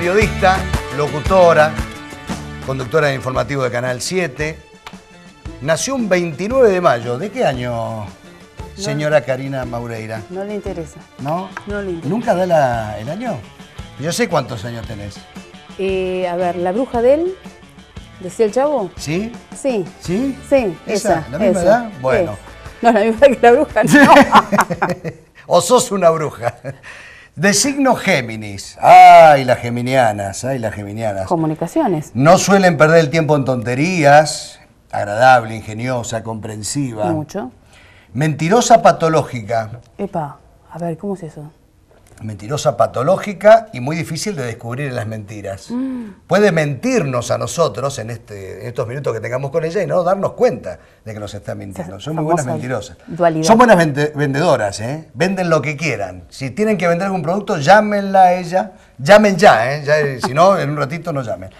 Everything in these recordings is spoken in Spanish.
periodista, locutora, conductora de informativo de Canal 7. Nació un 29 de mayo. ¿De qué año, señora Karina Maureira? No le interesa. ¿No? No le interesa. ¿Nunca da el año? Yo sé cuántos años tenés. Eh, a ver, la bruja de él, decía el chavo. ¿Sí? Sí. ¿Sí? Sí, esa. ¿La misma edad? Bueno. No, la misma que la bruja, no. o sos una bruja. De signo Géminis. Ay, las geminianas, ay, las geminianas. Comunicaciones. No suelen perder el tiempo en tonterías. Agradable, ingeniosa, comprensiva. Mucho. Mentirosa patológica. Epa, a ver, ¿cómo es eso? mentirosa patológica y muy difícil de descubrir en las mentiras. Mm. Puede mentirnos a nosotros en, este, estos minutos que tengamos con ella y no darnos cuenta de que nos está mintiendo. Son muy buenas mentirosas. Son buenas vendedoras, ¿eh? venden lo que quieran. Si tienen que vender algún producto, llámenla a ella. Llamen ya, ¿eh? Eh, si no, en un ratito no llamen.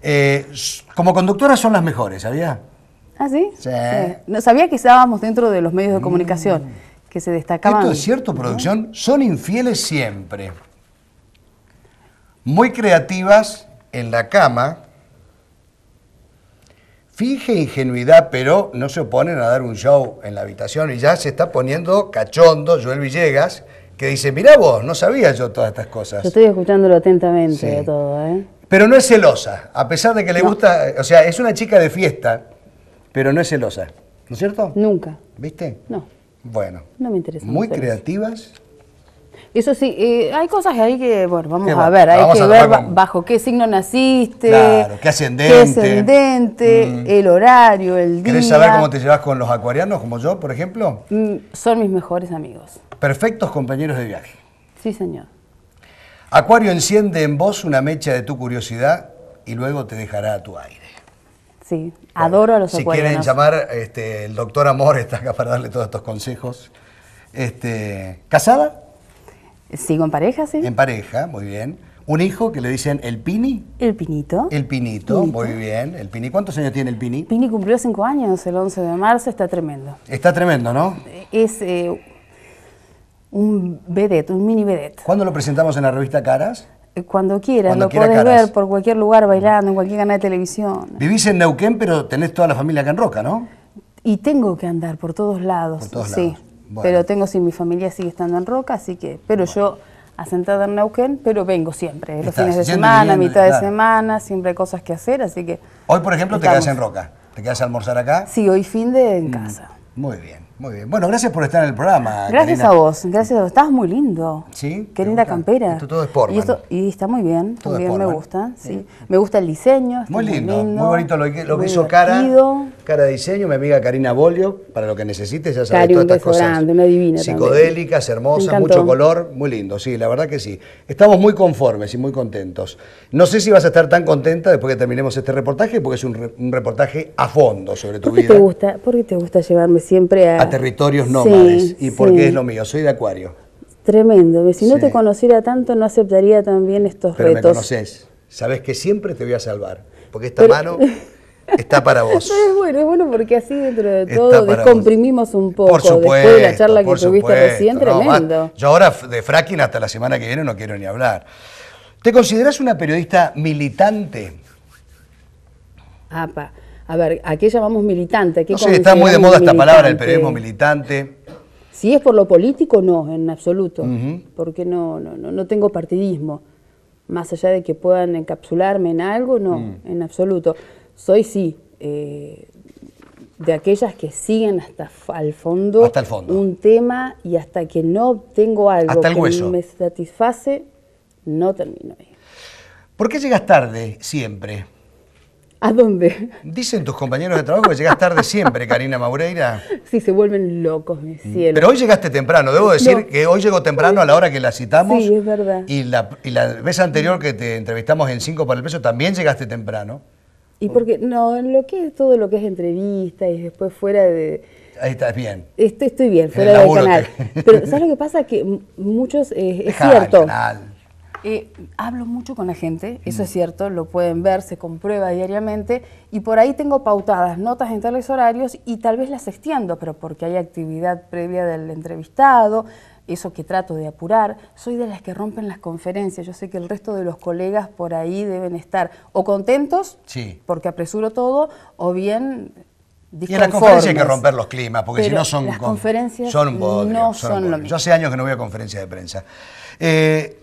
Eh, como conductoras son las mejores, ¿sabía? ¿Ah, sí? sí? No sabía que estábamos dentro de los medios de mm. comunicación que se destacaban. Esto es cierto, producción. Son infieles siempre. Muy creativas en la cama. Finge ingenuidad, pero no se oponen a dar un show en la habitación. Y ya se está poniendo cachondo Joel Villegas, que dice, mirá vos, no sabía yo todas estas cosas. Yo estoy escuchándolo atentamente de todo, ¿eh? Pero no es celosa, a pesar de que le gusta, o sea, es una chica de fiesta, pero no es celosa, ¿no es cierto? Nunca. ¿Viste? No. Bueno. Muy creativas. Eso sí, eh, hay cosas que hay que, bueno, vamos a ver, hay que ver bajo qué signo naciste, claro, qué ascendente, mm. el horario, el día. ¿Querés saber cómo te llevas con los acuarianos, como yo, por ejemplo? Mm, son mis mejores amigos. Perfectos compañeros de viaje. Sí, señor. Acuario enciende en vos una mecha de tu curiosidad y luego te dejará a tu aire. Sí, adoro a los si Si quieren llamar, este, el doctor Amor está acá para darle todos estos consejos. Este, ¿Casada? Sí, con pareja, sí. En pareja, muy bien. Un hijo que le dicen el Pini. El Pinito. El Pinito, muy bien. El Pini. ¿Cuántos años tiene el Pini? Pini cumplió cinco años el 11 de marzo, está tremendo. Está tremendo, ¿no? Es eh, un vedette, un mini vedette. ¿Cuándo lo presentamos en la revista Caras? Cuando quieras, lo puedes ver por cualquier lugar bailando, en cualquier canal de televisión. Vivís en Neuquén, pero tenés toda la familia acá en Roca, ¿no? Y tengo que andar por todos lados, sí. Pero tengo, sí, mi familia sigue estando en Roca, así que... Pero yo asentada en Neuquén, pero vengo siempre, los fines de semana, mitad de semana, siempre hay cosas que hacer, así que... Hoy, por ejemplo, te quedas en Roca, te quedas a almorzar acá. Sí, hoy fin de en mm, casa. Muy bien. Muy bien. Bueno, gracias por estar en el programa. Gracias a vos, gracias a vos. Estabas muy lindo. Sí. Qué linda campera. todo es por y, y está muy bien, también me gusta. Sí. Me gusta el diseño. Muy lindo, muy bonito lo que, hizo Cara. Cara de diseño, mi amiga Karina Bolio, para lo que necesites, ya sabes todas estas cosas. Grande, una divina psicodélicas, hermosas, mucho color, muy lindo, sí, la verdad que sí. Estamos muy conformes y muy contentos. No sé si vas a estar tan contenta después que terminemos este reportaje, porque es un, reportaje a fondo sobre tu vida. Te gusta, ¿Por qué te gusta llevarme siempre a territorios nómades. ¿Y porque es lo mío? Soy de Acuario. Tremendo. Si no te conociera tanto, no aceptaría también estos retos. Pero me conoces. Sabes que siempre te voy a salvar. Porque esta mano está para vos. es bueno, es bueno porque así dentro de todo descomprimimos un poco. Después de la charla que tuviste recién, tremendo. yo ahora de fracking hasta la semana que viene no quiero ni hablar. ¿Te consideras una periodista militante? Apa a ver, ¿a qué llamamos militante? no sé, está muy de moda esta palabra, el periodismo militante. Si es por lo político, no, en absoluto, porque no, no, tengo partidismo. Más allá de que puedan encapsularme en algo, no, mm. en absoluto. Soy sí, eh, de aquellas que siguen hasta al fondo, el fondo un tema y hasta que no tengo algo que me satisface, no termino ahí. ¿Por qué llegas tarde siempre? ¿A dónde? Dicen tus compañeros de trabajo que llegas tarde siempre, Karina Maureira. Sí, se vuelven locos, mi mm. cielo. Pero hoy llegaste temprano, debo decir que hoy llegó temprano a la hora que la citamos. Sí, es verdad. Y la, y vez anterior que te entrevistamos en 5 para el peso también llegaste temprano. Y porque, no, en lo que es todo lo que es entrevista y después fuera de... Ahí estás bien. Estoy, bien, fuera del canal. Pero ¿sabes lo que pasa? Que muchos, eh, es cierto. Eh, hablo mucho con la gente, eso es cierto, lo pueden ver, se comprueba diariamente y por ahí tengo pautadas notas en tales horarios y tal vez las extiendo, pero porque hay actividad previa del entrevistado, eso que trato de apurar, soy de las que rompen las conferencias, yo sé que el resto de los colegas por ahí deben estar o contentos porque apresuro todo o bien y en las conferencias hay que romper los climas, porque si no son... Las conferencias son un Yo hace años que no voy a conferencias de prensa. Eh,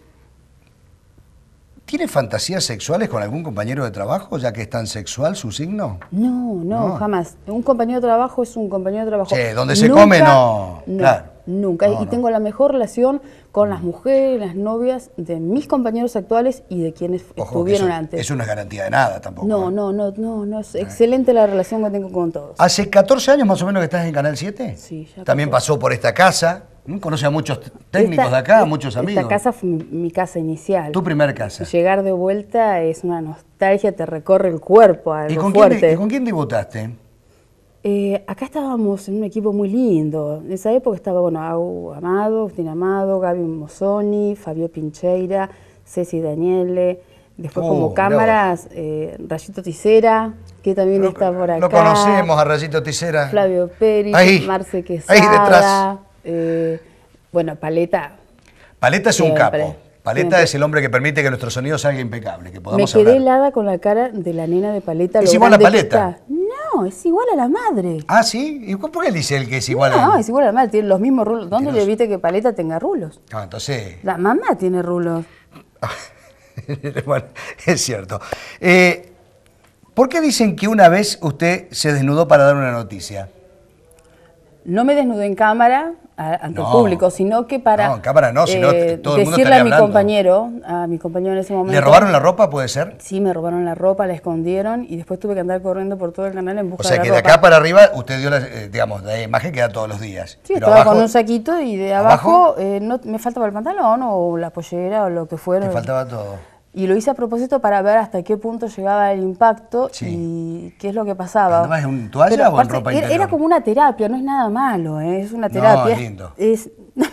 ¿Tiene fantasías sexuales con algún compañero de trabajo, ya que es tan sexual su signo? No, no, jamás. Un compañero de trabajo es un compañero de trabajo. Sí, donde se come no. no. Claro nunca. y tengo la mejor relación con las mujeres, las novias de mis compañeros actuales y de quienes estuvieron antes. Eso no es garantía de nada tampoco. No, ¿eh? no, no, no, no es excelente la relación que tengo con todos. ¿Hace 14 años más o menos que estás en Canal 7? Sí, ya. También pasó por esta casa. Conoce a muchos técnicos de acá, muchos amigos. Esta casa fue mi, casa inicial. Tu primer casa. Llegar de vuelta es una nostalgia, te recorre el cuerpo. Algo ¿Y, con Quién, ¿Y con quién debutaste? Eh, acá estábamos en un equipo muy lindo. En esa época estaba, bueno, Amado, Agustín Amado, Gaby Mozzoni, Fabio Pincheira, Ceci Daniele. Después, oh, como cámaras, eh, Rayito Tisera que también está por acá. no conocemos a Rayito Ticera. Flavio Pérez, Marce Quesada. Ahí detrás. Eh, bueno, Paleta. Paleta es un capo. Paleta es el hombre que permite que nuestro sonido salga impecable, que podamos Me quedé helada con la cara de la nena de Paleta. Hicimos la paleta es igual a la madre. Ah, ¿sí? ¿Y por qué dice el que es igual a la No, es igual a la madre, tiene los mismos rulos. ¿Dónde le viste que Paleta tenga rulos? Ah, entonces... La mamá tiene rulos. es cierto. Eh, ¿Por qué dicen que una vez usted se desnudó para dar una noticia? No me desnudé en cámara, ante el público, sino que para, cámara eh, decirle a mi compañero, a mi compañero en ese momento. ¿Le robaron la ropa, puede ser? Sí, me robaron la ropa, la escondieron y después tuve que andar corriendo por todo el canal en busca de la ropa. O sea que de acá para arriba usted dio la, eh, digamos, la imagen que da todos los días. Sí, estaba con un saquito y de abajo, eh, no, me faltaba el pantalón o la pollera o lo que fuera. Me faltaba todo. Y lo hice a propósito para ver hasta qué punto llegaba el impacto y qué es lo que pasaba. en toalla o ropa interior? Era como una terapia, no es nada malo, ¿eh? es una terapia. No, lindo. Es,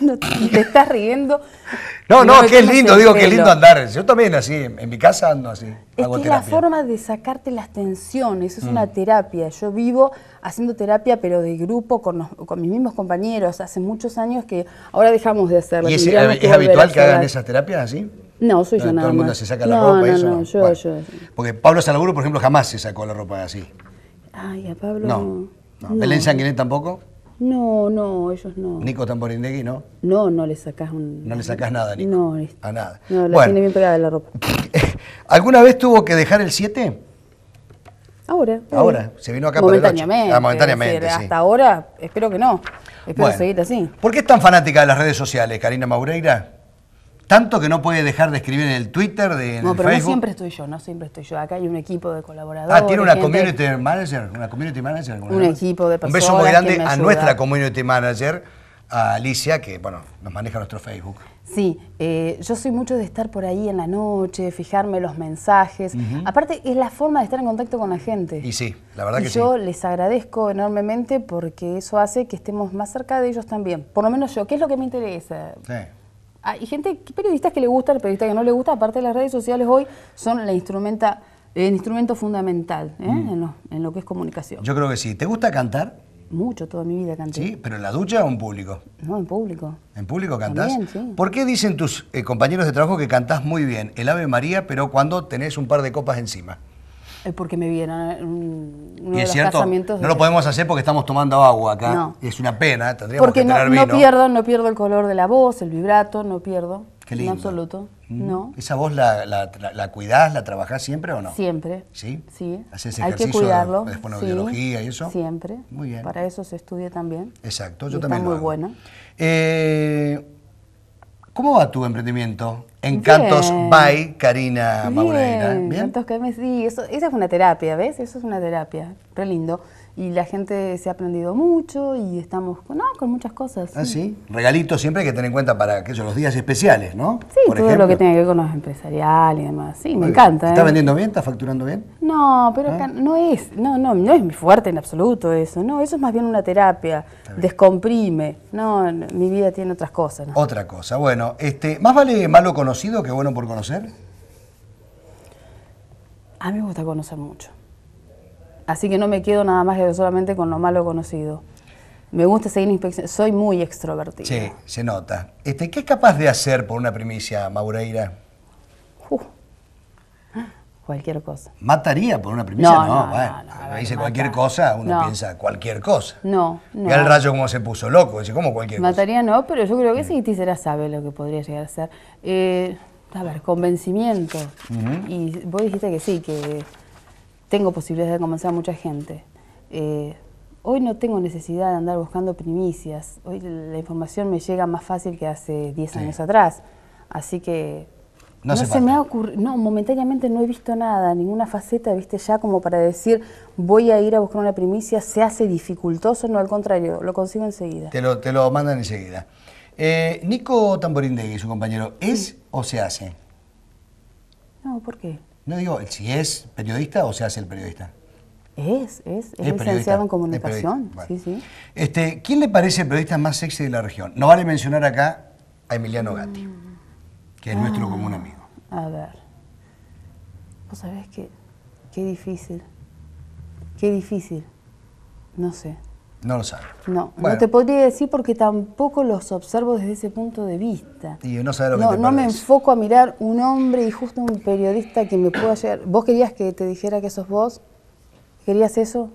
te estás riendo. No, no, qué que es lindo, digo que lindo andar. Yo también así, en, mi casa ando así. Es que es la forma de sacarte las tensiones, es una mm. terapia. Yo vivo haciendo terapia, pero de grupo, con, mis mismos compañeros. Hace muchos años que ahora dejamos de hacerlo. ¿Y eh, es habitual que hagan esas terapias así? No, soy yo nada Todo el mundo se saca la no, ropa no, eso. No, yo, yo. Porque Pablo Salaburo, por ejemplo, jamás se sacó la ropa así. Ay, a Pablo no. no. ¿Belén Sanguinet tampoco? No, no, ellos no. ¿Nico Tamborindegui no? No, no le sacás un... No le sacás nada, Nico. No. A nada. No, la bueno. tiene bien pegada la ropa. ¿Alguna vez tuvo que dejar el 7? Ahora. Ahora, se vino acá momentáneamente, para el ah, momentáneamente, sí. Hasta ahora, espero que no. Espero seguir así. ¿Por qué es tan fanática de las redes sociales, Karina Maureira? Tanto que no puede dejar de escribir en el Twitter, de, en no, pero No, siempre estoy yo, no siempre estoy yo. Acá hay un equipo de colaboradores. Ah, tiene una community manager, una community manager. Un equipo de personas. Un beso muy grande a nuestra community manager, a Alicia, que bueno, nos maneja nuestro Facebook. Sí, eh, yo soy mucho de estar por ahí en la noche, fijarme los mensajes. Aparte, es la forma de estar en contacto con la gente. Y sí, la verdad que sí. Y Yo les agradezco enormemente porque eso hace que estemos más cerca de ellos también. Por lo menos yo, ¿qué es lo que me interesa? Sí hay ah, gente, periodistas que le gusta, periodistas que no le gusta, aparte de las redes sociales hoy son la el instrumento fundamental ¿eh? mm. en, lo, que es comunicación. Yo creo que sí. ¿Te gusta cantar? Mucho, toda mi vida canté. ¿Sí? ¿Pero en la ducha o en público? No, en público. ¿En público cantás? sí. ¿Por qué dicen tus eh, compañeros de trabajo que cantás muy bien el Ave María, pero cuando tenés un par de copas encima? porque me vieron eh, uno los casamientos No lo podemos hacer porque estamos tomando agua acá. Y es una pena, eh, tendríamos porque que no, no pierdo, no pierdo el color de la voz, el vibrato, no pierdo. Qué lindo. En absoluto. Mm. No. ¿Esa voz la, la, la, cuidás, la trabajás siempre o no? Siempre. ¿Sí? Sí. sí Hay que cuidarlo. y eso? Siempre. Muy bien. Para eso se estudia también. Exacto, yo también. Está muy buena. Eh, ¿Cómo va tu emprendimiento? Encantos by Karina Maureira. Bien, Encantos que me sí, eso, esa es una terapia, ¿ves? Eso es una terapia, re lindo y la gente se ha aprendido mucho y estamos con, no, con muchas cosas. Ah, sí. Regalitos siempre hay que tener en cuenta para que los días especiales, ¿no? Sí, todo lo que tiene que ver con los empresariales y demás. Sí, me encanta. ¿Está ¿eh? vendiendo bien? ¿Está facturando bien? No, pero ¿Ah? no es, no, no, no es mi fuerte en absoluto eso. No, eso es más bien una terapia. Descomprime. No, mi vida tiene otras cosas. Otra cosa. Bueno, este, ¿más vale malo conocido que bueno por conocer? A mí me gusta conocer mucho. Así que no me quedo nada más que solamente con lo malo conocido. Me gusta seguir inspección. soy muy extrovertida. Sí, se nota. Este, ¿Qué es capaz de hacer por una primicia, Maureira? Uh. cualquier cosa. ¿Mataría por una primicia? No, no, bueno, dice cualquier cosa, uno piensa cualquier cosa. No, no. Mira el rayo cómo se puso loco, dice, ¿cómo cualquier cosa? Mataría no, pero yo creo que mm. sí, Tisera sabe lo que podría llegar a ser. Eh, a ver, convencimiento. Y vos dijiste que sí, que tengo posibilidades de convencer a mucha gente. Eh, hoy no tengo necesidad de andar buscando primicias, hoy la información me llega más fácil que hace 10 años atrás, así que no, se, me ha ocurrido, no, momentáneamente no he visto nada, ninguna faceta, viste, ya como para decir voy a ir a buscar una primicia, se hace dificultoso, no, al contrario, lo consigo enseguida. Te lo, mandan enseguida. Eh, Nico Tamborindegui, su compañero, ¿es o se hace? No, ¿por qué? No digo, si es periodista o se hace el periodista. Es, es, es, licenciado en comunicación. Sí, sí. Este, ¿Quién le parece el periodista más sexy de la región? No vale mencionar acá a Emiliano Gatti, que es nuestro ah, común amigo. A ver. Vos sabés que qué difícil. Qué difícil. No sé. No lo sabe. No, no te podría decir porque tampoco los observo desde ese punto de vista. Y no sabe lo que te no me enfoco a mirar un hombre y justo un periodista que me pueda llegar. ¿Vos querías que te dijera que sos vos? ¿Querías eso?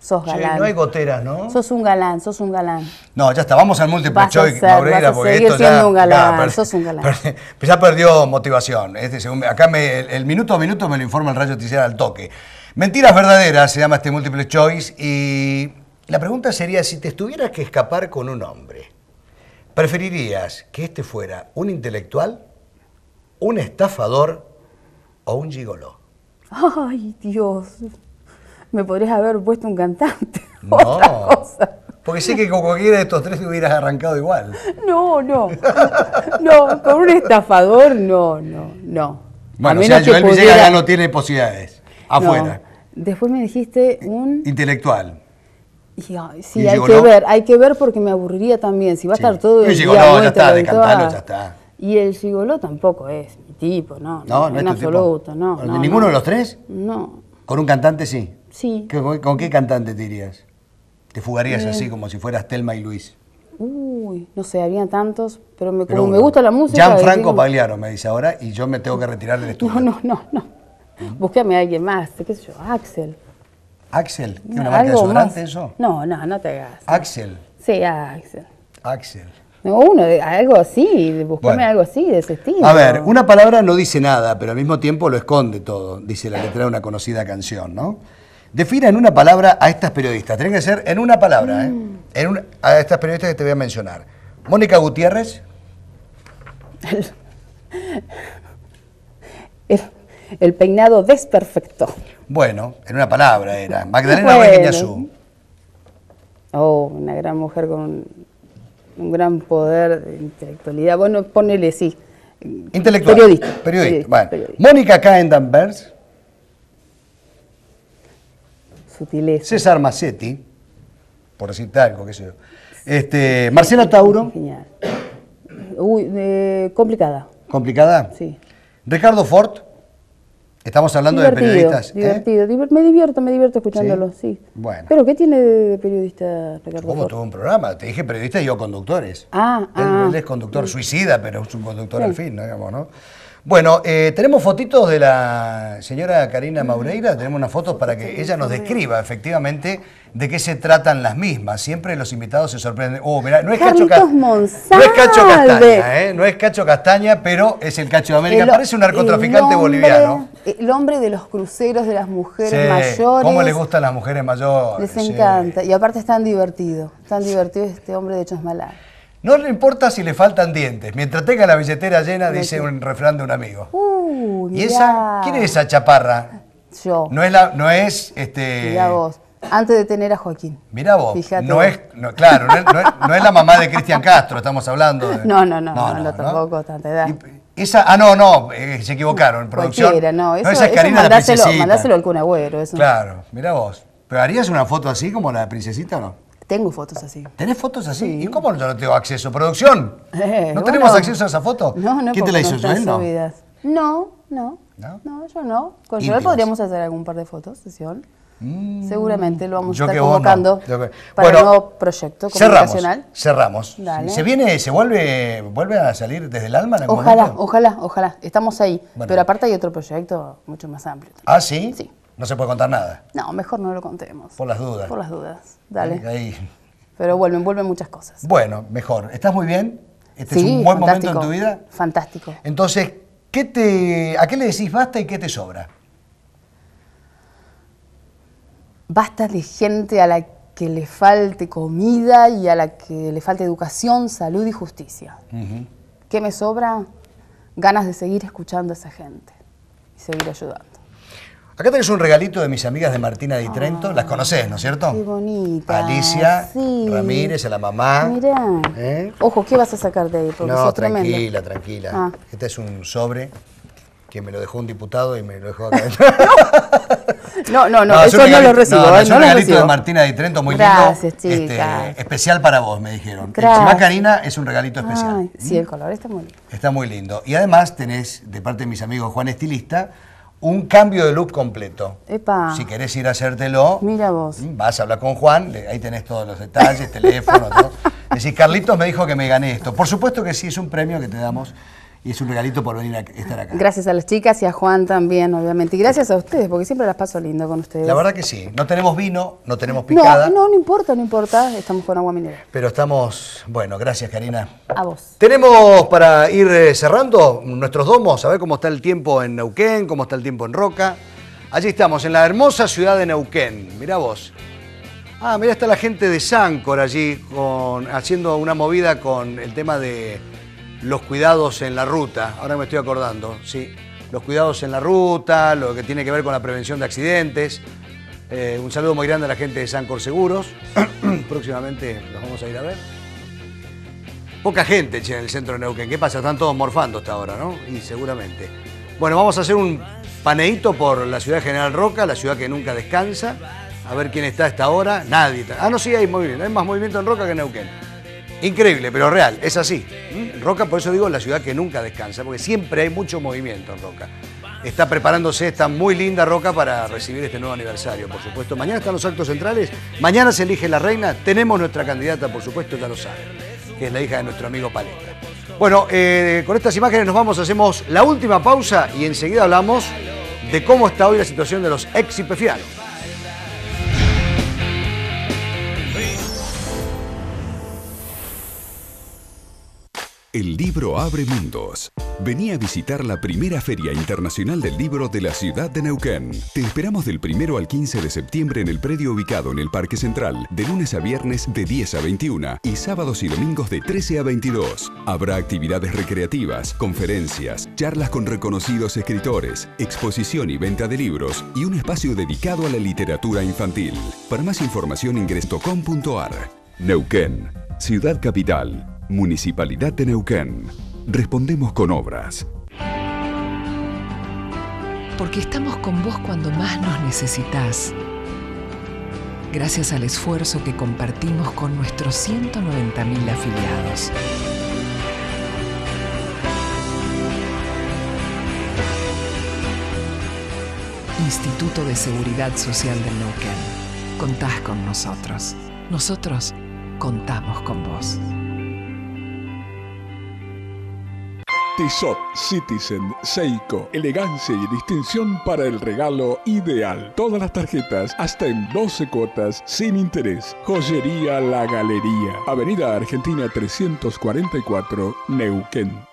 Sos galán. no hay goteras, ¿no? Sos un galán, sos un galán. No, ya está, vamos al múltiple choice, siendo ya, un galán, sos un galán. ya perdió motivación. acá el, minuto a minuto me lo informa el rayo Ticera al toque. Mentiras verdaderas se llama este múltiple choice y la pregunta sería, si te tuvieras que escapar con un hombre, ¿preferirías que este fuera un intelectual, un estafador o un gigoló? Ay, Dios, me podrías haber puesto un cantante. No, porque sé que con cualquiera de estos tres te hubieras arrancado igual. No, no, no, con un estafador no, no, no. Bueno, o sea, Joel ya no tiene posibilidades, afuera. Después me dijiste un... Intelectual sí, hay que ver, hay que ver porque me aburriría también. Si va a estar todo y ya Y el gigoló tampoco es mi tipo, no. No, no, es absoluto, tipo. no. ¿De ninguno de los tres? No. ¿Con un cantante sí? Sí. ¿Con, qué cantante dirías? ¿Te fugarías eh. así como si fueras Telma y Luis? Uy, no sé, había tantos, pero me, como me gusta la música. Gianfranco Pagliaro me dice ahora y yo me tengo que retirar del estudio. No, no, no, no. a alguien más, qué sé yo, Axel. Axel, ¿qué una marca de eso. No, no, no te hagas. Axel. Sí, Axel. Axel. No, uno, algo así, buscame algo así de ese estilo. A ver, una palabra no dice nada, pero al mismo tiempo lo esconde todo, dice la letra de una conocida canción, ¿no? Defina en una palabra a estas periodistas. Tienen que ser en una palabra, ¿eh? Mm. a estas periodistas que te voy a mencionar. Mónica Gutiérrez. el peinado desperfecto. Bueno, en una palabra era. Magdalena bueno. Oh, una gran mujer con un, gran poder de intelectualidad. Bueno, ponele, sí. Intelectual. Periodista. Periodista, bueno. Periodista. Mónica Sutileza. César Massetti. por decir algo, qué sé yo. Este, Marcela Tauro. Genial. Uy, eh, complicada. ¿Complicada? Sí. Ricardo Fort. Estamos hablando de periodistas. ¿eh? Divertido, me divierto, me divierto escuchándolo, sí. Bueno. Pero ¿qué tiene de, periodista Ricardo? Como todo un programa, te dije periodistas y yo conductores. Ah, él, ah. Él es conductor suicida, pero es un conductor al fin, digamos, ¿no? Bueno, eh, tenemos fotitos de la señora Karina Maureira, tenemos unas fotos para que ella nos describa efectivamente de qué se tratan las mismas. Siempre los invitados se sorprenden. Oh, mirá, no, es Cacho no Castaña, ¿eh? no es Cacho Castaña, pero es el Cacho de América. Parece un narcotraficante boliviano. El hombre de los cruceros de las mujeres mayores. ¿Cómo le gustan las mujeres mayores? Les encanta. Y aparte es tan divertido, tan divertido este hombre de Chasmalá. No le importa si le faltan dientes, mientras tenga la billetera llena, dice un refrán de un amigo. Uh, ¿Y esa? ¿Quién es esa chaparra? Yo. No es la, no es este. Mirá vos. Antes de tener a Joaquín. Mira vos. Fíjate. No es, no, claro, no es, la mamá de Cristian Castro, estamos hablando. De... No, no, no, no, tampoco, tanta edad. esa, ah, no, no, eh, se equivocaron. Producción. Cualquiera, no, esa es Karina mandáselo, Princesita. mandáselo al cunagüero. Eso. Claro, mira vos. ¿Pero harías una foto así como la de princesita o no? Tengo fotos así. ¿Tenés fotos así? ¿Y cómo no tengo acceso? ¿Producción? Eh, ¿No tenemos acceso a esa foto? ¿Quién te la hizo? No. no. No, no. yo no. Con Joel podríamos hacer algún par de fotos, sesión. Mm. Seguramente lo vamos a estar convocando para un nuevo proyecto comunicacional. Cerramos. ¿Se viene, se vuelve, vuelve a salir desde el alma? ojalá, ojalá, ojalá. Estamos ahí. Pero aparte hay otro proyecto mucho más amplio. ¿Ah, sí? Sí. No se puede contar nada. No, mejor no lo contemos. Por las dudas. Por las dudas, dale. Pero vuelven, vuelven muchas cosas. Bueno, mejor. ¿Estás muy bien? Este es un buen momento en tu vida. Fantástico. Entonces, ¿qué te, ¿a qué le decís basta y qué te sobra? Basta de gente a la que le falte comida y a la que le falte educación, salud y justicia. ¿Qué me sobra? Ganas de seguir escuchando a esa gente y seguir ayudando. Acá tenés un regalito de mis amigas de Martina de Trento. Las conocés, ¿no es cierto? Qué bonita. Alicia Ramírez, a la mamá. Mirá. ¿Eh? Ojo, ¿qué vas a sacar de ahí? no, tranquila, tranquila. Ah. Este es un sobre que me lo dejó un diputado y me lo dejó acá. no, no, no, no eso no lo recibo. ¿eh? es un regalito de Martina de Trento, muy Gracias, lindo. Este, chicas. Este, especial para vos, me dijeron. Gracias. Si más Karina, es un regalito especial. sí, ¿Mm? el color está muy lindo. Está muy lindo. Y además tenés, de parte de mis amigos Juan Estilista, un cambio de look completo. Si querés ir a hacértelo, mm, vas a hablar con Juan, ahí tenés todos los detalles, teléfono, todo. Decís, Carlitos me dijo que me gané esto. Por supuesto que sí, es un premio que te damos y es un regalito por venir a estar acá. Gracias a las chicas y a Juan también, obviamente. Y gracias a ustedes, porque siempre las paso lindo con ustedes. La verdad que sí. No tenemos vino, no tenemos picada. No, no, no importa, no importa. Estamos con agua minera. Pero estamos... Bueno, gracias, Karina. A vos. Tenemos para ir eh, cerrando nuestros domos, a ver cómo está el tiempo en Neuquén, cómo está el tiempo en Roca. Allí estamos, en la hermosa ciudad de Neuquén. Mirá vos. Ah, mira está la gente de Sancor allí con, haciendo una movida con el tema de los cuidados en la ruta, ahora me estoy acordando, sí, los cuidados en la ruta, lo que tiene que ver con la prevención de accidentes. Eh, un saludo muy grande a la gente de Sancor Seguros, próximamente los vamos a ir a ver. Poca gente en el centro de Neuquén, ¿qué pasa? Están todos morfando hasta ahora, ¿no? Y seguramente. Bueno, vamos a hacer un paneíto por la ciudad General Roca, la ciudad que nunca descansa. A ver quién está hasta ahora Nadie. Ah, no, sí, hay movimiento. Hay más movimiento en Roca que en Neuquén. Increíble, pero real, es así. ¿Mm? Roca, por eso digo, la ciudad que nunca descansa, porque siempre hay mucho movimiento en Roca. Está preparándose, esta muy linda Roca para recibir este nuevo aniversario, por supuesto. Mañana están los actos centrales, mañana se elige la reina, tenemos nuestra candidata, por supuesto, ya lo que es la hija de nuestro amigo Paleta. Bueno, eh, con estas imágenes nos vamos, hacemos la última pausa y enseguida hablamos de cómo está hoy la situación de los ex ipefianos El libro abre mundos. Vení a visitar la primera Feria Internacional del Libro de la ciudad de Neuquén. Te esperamos del 1 al 15 de septiembre en el predio ubicado en el Parque Central, de lunes a viernes de 10 a 21 y sábados y domingos de 13 a 22. Habrá actividades recreativas, conferencias, charlas con reconocidos escritores, exposición y venta de libros y un espacio dedicado a la literatura infantil. Para más información ingrestocom.ar. Neuquén, Ciudad Capital. Municipalidad de Neuquén. Respondemos con obras. Porque estamos con vos cuando más nos necesitas. Gracias al esfuerzo que compartimos con nuestros 190.000 afiliados. Instituto de Seguridad Social de Neuquén. Contás con nosotros. Nosotros contamos con vos. Tissot Citizen Seiko. Elegancia y distinción para el regalo ideal. Todas las tarjetas hasta en 12 cuotas sin interés. Joyería La Galería. Avenida Argentina 344, Neuquén.